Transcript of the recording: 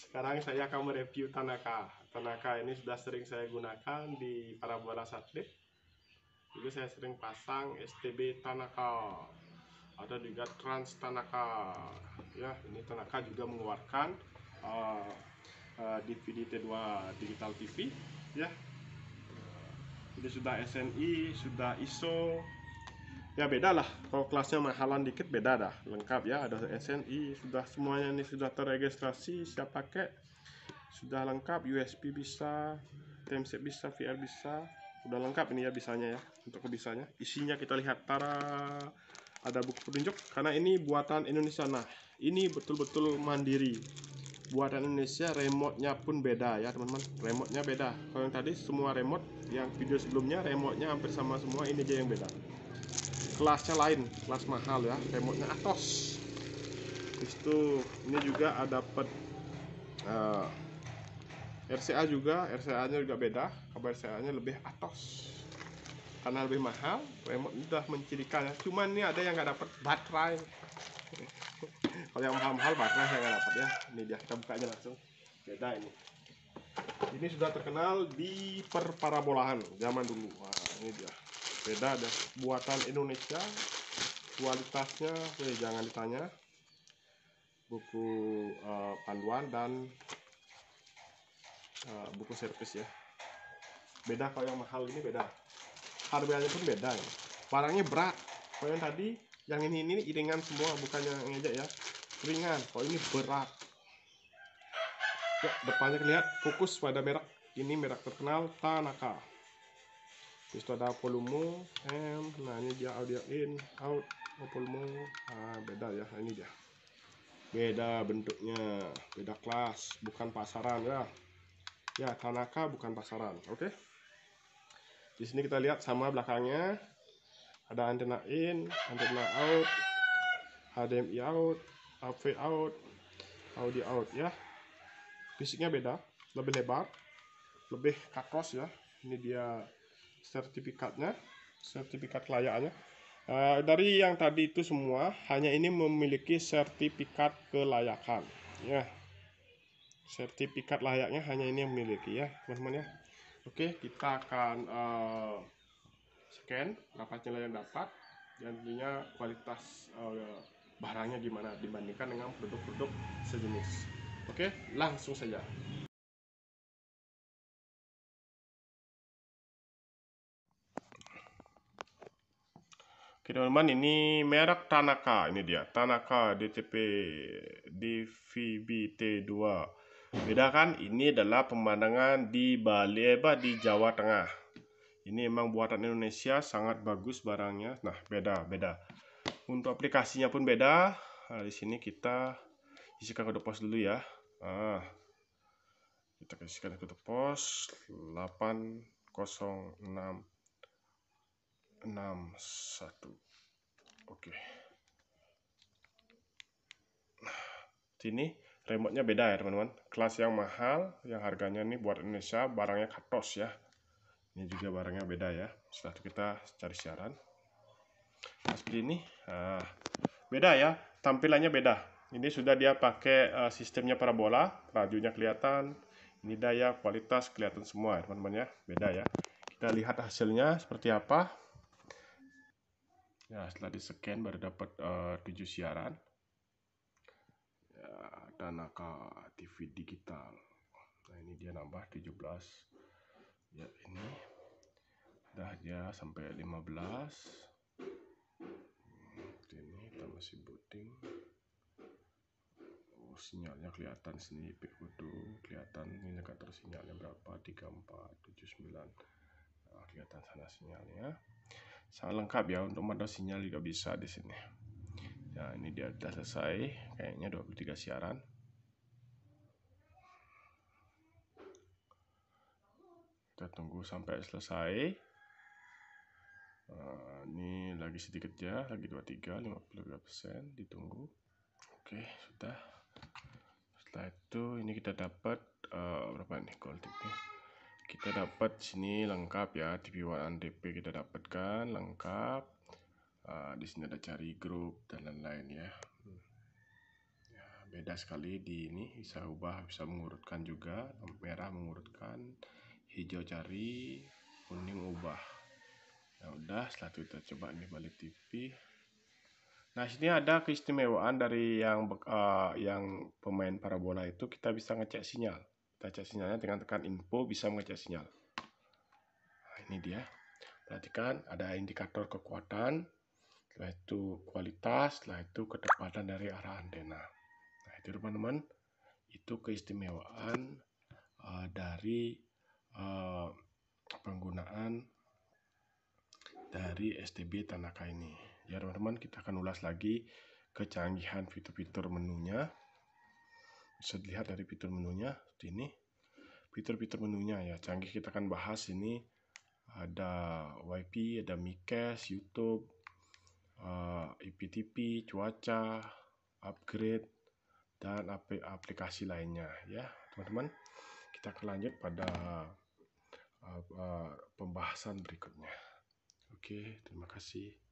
Sekarang saya akan mereview Tanaka. Tanaka ini sudah sering saya gunakan di parabola satelit. Juga saya sering pasang STB Tanaka. Ada juga Trans Tanaka. Ya, ini Tanaka juga mengeluarkan uh, eh, uh, eh, DVD T2 digital TV. Ya, ini sudah SNI, sudah ISO, ya beda lah kalau kelasnya mahalan dikit beda dah lengkap ya ada SNI sudah semuanya ini sudah terregistrasi siap pakai sudah lengkap USB bisa temset bisa VR bisa sudah lengkap ini ya bisanya ya untuk bisanya isinya kita lihat tara ada buku petunjuk karena ini buatan Indonesia nah ini betul-betul mandiri buatan Indonesia remote-nya pun beda ya teman-teman remote-nya beda kalau yang tadi semua remote yang video sebelumnya remote-nya hampir sama semua ini aja yang beda kelasnya lain kelas mahal ya remote nya atos itu ini juga ada dapat uh, eh, RCA juga RCA nya juga beda kabar RCA nya lebih atos karena lebih mahal remote sudah mencirikan cuman ini ada yang nggak dapat baterai kalau yang mahal-mahal baterai saya nggak dapat ya ini dia kita buka aja langsung beda ini ini sudah terkenal di perparabolaan zaman dulu Wah, ini dia beda deh buatan Indonesia kualitasnya eh, jangan ditanya buku uh, panduan dan uh, buku servis ya beda kalau yang mahal ini beda harganya pun beda ya barangnya berat kalau yang tadi yang ini ini iringan semua bukan yang ngejek ya ringan kalau ini berat ya depannya lihat fokus pada merek ini merek terkenal Tanaka isto ada volume M nah ini dia audio in out volume nah, beda ya nah, ini dia beda bentuknya beda kelas bukan pasaran ya ya Tanaka bukan pasaran oke okay? di sini kita lihat sama belakangnya ada antena in antena out HDMI out AV out audio out ya fisiknya beda lebih lebar lebih kakos ya ini dia sertifikatnya sertifikat kelayakannya uh, eh, dari yang tadi itu semua hanya ini memiliki sertifikat kelayakan ya sertifikat layaknya hanya ini yang memiliki ya teman-teman ya oke kita akan uh, scan berapa nilai yang dapat dan tentunya kualitas uh, barangnya gimana dibandingkan dengan produk-produk sejenis oke langsung saja Oke teman teman ini merek Tanaka ini dia Tanaka DTP dvb t 2 beda kan ini adalah pemandangan di Bali Eba eh, di Jawa Tengah ini emang buatan Indonesia sangat bagus barangnya nah beda beda untuk aplikasinya pun beda nah, di sini kita isikan kode pos dulu ya nah, kita isikan kode pos 806 enam satu oke sini remote-nya beda ya teman-teman kelas yang mahal yang harganya ini buat Indonesia barangnya katos ya ini juga barangnya beda ya setelah kita cari siaran nah, seperti ini nah, beda ya tampilannya beda ini sudah dia pakai uh, sistemnya parabola rajunya kelihatan ini daya kualitas kelihatan semua ya, teman-teman ya beda ya kita lihat hasilnya seperti apa Ya setelah di scan baru dapat eh, uh, 7 siaran. Ya, Tanaka TV digital. Nah, ini dia nambah 17. Ya, ini. Dah dia sampai 15. Oke, ini kita masih booting. Oh, sinyalnya kelihatan sini kudu kelihatan ini dekat sinyalnya berapa 3479 nah, kelihatan sana sinyalnya sangat lengkap ya untuk mode sinyal juga bisa di sini ya ini dia sudah selesai kayaknya 23 siaran kita tunggu sampai selesai nah, ini lagi sedikit ya lagi 23 53% ditunggu oke sudah setelah itu ini kita dapat uh, berapa nih gold tipnya kita dapat sini lengkap ya TV One DP kita dapatkan lengkap uh, di sini ada cari grup dan lain-lain ya. ya beda sekali di ini bisa ubah bisa mengurutkan juga merah mengurutkan hijau cari kuning ubah nah udah setelah itu kita coba nih balik TV Nah, sini ada keistimewaan dari yang uh, yang pemain parabola itu kita bisa ngecek sinyal baca sinyalnya dengan tekan info bisa mengecek sinyal. Nah, ini dia. Perhatikan ada indikator kekuatan, setelah itu kualitas, setelah itu kedepatan dari arah antena. Nah, itu teman-teman, itu keistimewaan uh, dari uh, penggunaan dari STB Tanaka ini. Ya teman-teman, kita akan ulas lagi kecanggihan fitur-fitur menunya bisa dilihat dari fitur menunya seperti ini fitur-fitur menunya ya canggih kita akan bahas ini ada WiFi ada Mikes YouTube uh, eh, IPTV cuaca upgrade dan ap aplikasi lainnya ya teman-teman kita akan lanjut pada uh, uh, pembahasan berikutnya oke terima kasih